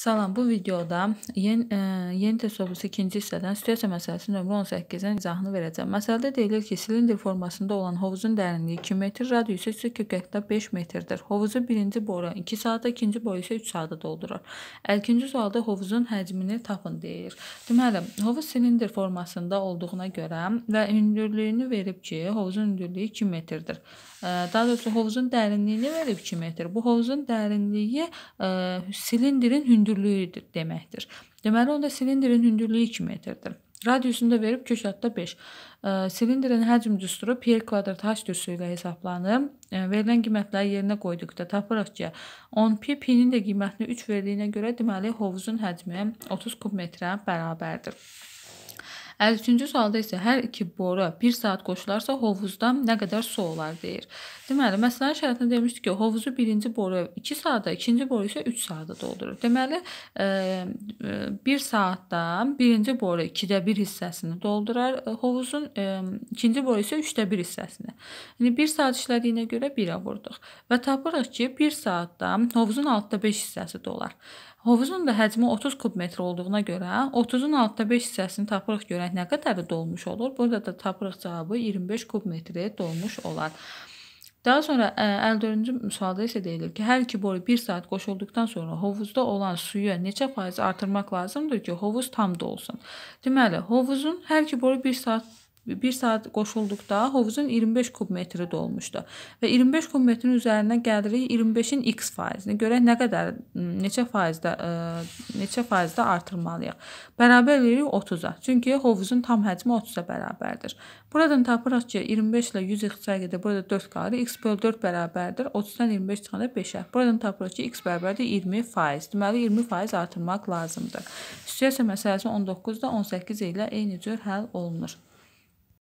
Salam, bu videoda yeni, e, yeni təsəvvüsü ikinci hissədən situasiya məsələsinin nömrə 18-in izahını verəcəm. Məsələdə deyilir ki, silindr formasında olan hovuzun dərinliyi 2 metr, radiusu isə kökəkdə 5 metrdir. Hovuzu birinci boru 2 saata, ikinci boru isə 3 saata doldurur. 50-ci sualda hovuzun həcmini tapın deyir. Deməli, hovuz silindr formasında olduğuna görə və hündürlüyünü verib ki, hovuzun hündürlüyü 2 metrdir. E, daha doğrusu hovuzun dərinliyini verib 2 metr. Bu hovuzun dərinliyi e, silindrin hündürlüyü hündürlüyü deməkdir. Deməli onda silindrin hündürlüyü 2 metrdir. Radiusunu da verib kök adda 5. Silindrin həcm düsturu P kvadrat h düsturu ilə hesablanır. Verilən qiymətləri yerinə qoyduqda tapırıq ki, 10 pi pi-nin də qiymətini 3 verdiyinə görə deməli hovuzun həcmi 30 kub metrə bərabərdir. 53-cü sualda isə hər iki boru 1 saat qoşularsa hovuzda nə qədər su olar deyir. Deməli, məsələnin şərtində demişdik ki, hovuzu birinci boru 2 saatda, ikinci boru isə 3 saatda doldurur. Deməli, 1 e, e, saatda birinci boru 2də 1 hissəsini doldurar e, hovuzun, ikinci boru isə 3də 1 hissəsini. Yəni 1 saat işlədiyinə görə 1-ə vurduq və tapırıq ki, 1 saatda hovuzun 6-da 5 hissəsi dolar. Hovuzun da həcmi 30 kub metr olduğuna görə 30-un altda 5 hissəsini tapırıq görək nə qədər dolmuş olur. Burada da tapırıq cavabı 25 kub metri dolmuş olar. Daha sonra 54-cü sualda isə deyilir ki, hər iki boru 1 saat qoşulduqdan sonra hovuzda olan suyu neçə faiz artırmaq lazımdır ki, hovuz tam dolsun. Deməli, hovuzun hər iki boru 1 saat 1 saat qoşulduqda hovuzun 25 kub metri dolmuşdu və 25 kub metrin üzərindən gəldirik 25-in x faizini. Görək nə qədər neçə faizdə neçə faizdə artırmalıyıq. Bərabər eləyirik 30-a. Çünki hovuzun tam həcmi 30-a bərabərdir. Buradan tapırıq ki, 25 ilə 100 ixtisar gedir. Burada 4 qalır. x 4 bərabərdir. 30-dan 25 çıxanda 5-ə. Buradan tapırıq ki, x bərabərdir 20 faiz. Deməli 20 faiz artırmaq lazımdır. Situasiya məsələsi 19-da 18 ilə eyni cür həll olunur.